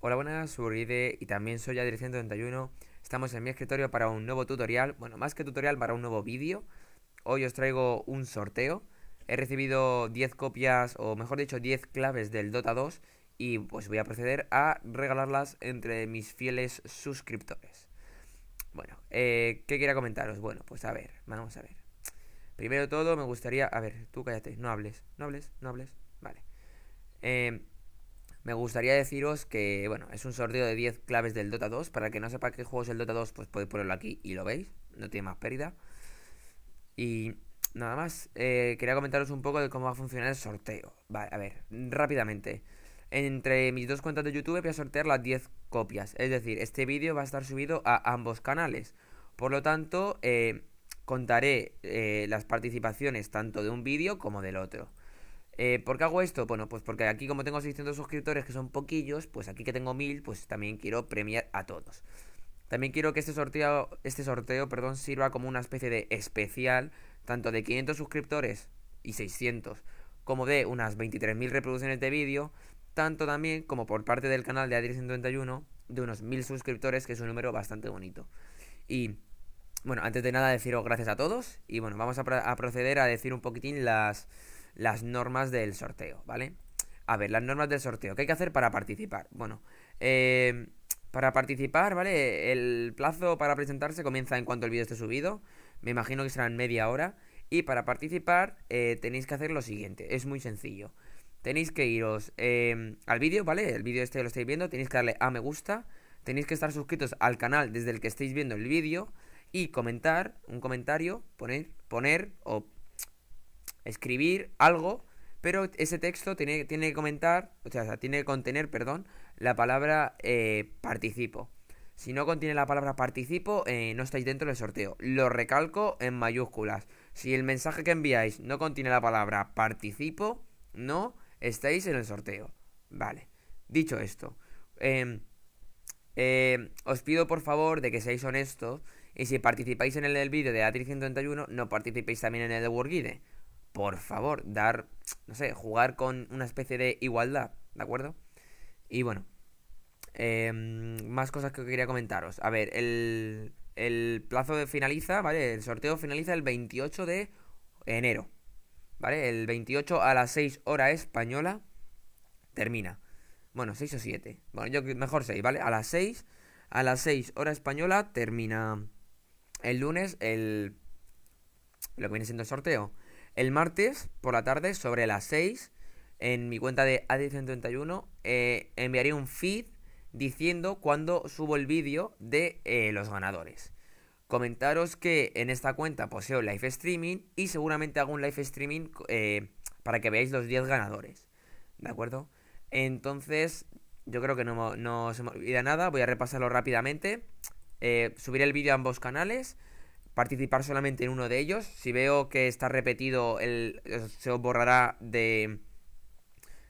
Hola, buenas, soy Uribe y también soy Adri131. Estamos en mi escritorio para un nuevo tutorial, bueno, más que tutorial, para un nuevo vídeo. Hoy os traigo un sorteo. He recibido 10 copias, o mejor dicho, 10 claves del Dota 2 y pues voy a proceder a regalarlas entre mis fieles suscriptores. Bueno, eh, ¿qué quería comentaros? Bueno, pues a ver, vamos a ver. Primero todo, me gustaría... A ver, tú cállate, no hables, no hables, no hables, vale. Eh me gustaría deciros que, bueno, es un sorteo de 10 claves del Dota 2. Para que no sepa qué juego es el Dota 2, pues podéis ponerlo aquí y lo veis. No tiene más pérdida. Y nada más, eh, quería comentaros un poco de cómo va a funcionar el sorteo. Vale, a ver, rápidamente. Entre mis dos cuentas de YouTube voy a sortear las 10 copias. Es decir, este vídeo va a estar subido a ambos canales. Por lo tanto, eh, contaré eh, las participaciones tanto de un vídeo como del otro. Eh, ¿Por qué hago esto? Bueno, pues porque aquí como tengo 600 suscriptores que son poquillos, pues aquí que tengo 1000, pues también quiero premiar a todos. También quiero que este sorteo, este sorteo perdón, sirva como una especie de especial, tanto de 500 suscriptores y 600, como de unas 23.000 reproducciones de vídeo, tanto también como por parte del canal de adri 131 de unos 1.000 suscriptores, que es un número bastante bonito. Y bueno, antes de nada deciros gracias a todos y bueno, vamos a proceder a decir un poquitín las las normas del sorteo, ¿vale? A ver, las normas del sorteo. ¿Qué hay que hacer para participar? Bueno, eh, para participar, ¿vale? El plazo para presentarse comienza en cuanto el vídeo esté subido. Me imagino que será en media hora. Y para participar eh, tenéis que hacer lo siguiente. Es muy sencillo. Tenéis que iros em, al vídeo, ¿vale? El vídeo este lo estáis viendo. Tenéis que darle a me gusta. Tenéis que estar suscritos al canal desde el que estáis viendo el vídeo. Y comentar, un comentario, poner, poner o escribir algo, pero ese texto tiene, tiene que comentar, o sea, tiene que contener, perdón, la palabra eh, participo. Si no contiene la palabra participo, eh, no estáis dentro del sorteo. Lo recalco en mayúsculas. Si el mensaje que enviáis no contiene la palabra participo, no estáis en el sorteo. Vale. Dicho esto, em, em, os pido por favor de que seáis honestos y si participáis en el, vídeo de A331, no participéis también en el de Workguide por favor, dar, no sé, jugar con una especie de igualdad, ¿de acuerdo? Y bueno, em, más cosas que quería comentaros. A ver, el, el plazo de finaliza, ¿vale? El sorteo finaliza el 28 de enero, ¿vale? El 28 a las 6 hora española termina. Bueno, 6 o 7. Bueno, yo mejor 6, ¿vale? A las 6, a las 6 hora española termina el lunes el lo que viene siendo el sorteo el martes por la tarde, sobre las 6, en mi cuenta de AD131, eh, enviaré un feed diciendo cuándo subo el vídeo de eh, los ganadores. Comentaros que en esta cuenta poseo live streaming y seguramente hago un live streaming eh, para que veáis los 10 ganadores. ¿De acuerdo? Entonces, yo creo que no, no se me olvida nada. Voy a repasarlo rápidamente. subiré el vídeo a ambos canales participar solamente en uno de ellos. Si veo que está repetido, se os borrará de,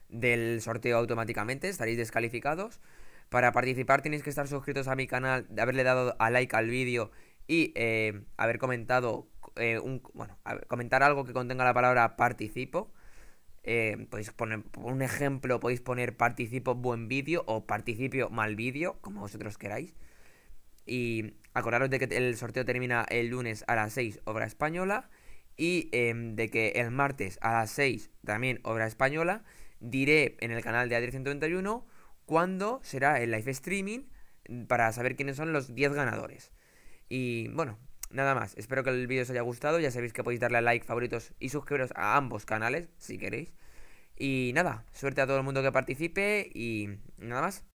del sorteo automáticamente, estaréis descalificados. Para participar tenéis que estar suscritos a mi canal, haberle dado a like al vídeo y eh, haber comentado eh, bueno, comentar algo que contenga la palabra participo. Eh, podéis poner un ejemplo, podéis poner participo buen vídeo o participio mal vídeo, como vosotros queráis. Y Acordaros de que el sorteo termina el lunes a las 6, obra española. Y em, de que el martes a las 6, también obra española, diré en el canal de a 131 cuándo será el live streaming para saber quiénes son los 10 ganadores. Y bueno, nada más. Espero que el vídeo os haya gustado. Ya sabéis que podéis darle a like, favoritos y suscribiros a ambos canales si queréis. Y nada, suerte a todo el mundo que participe y nada más.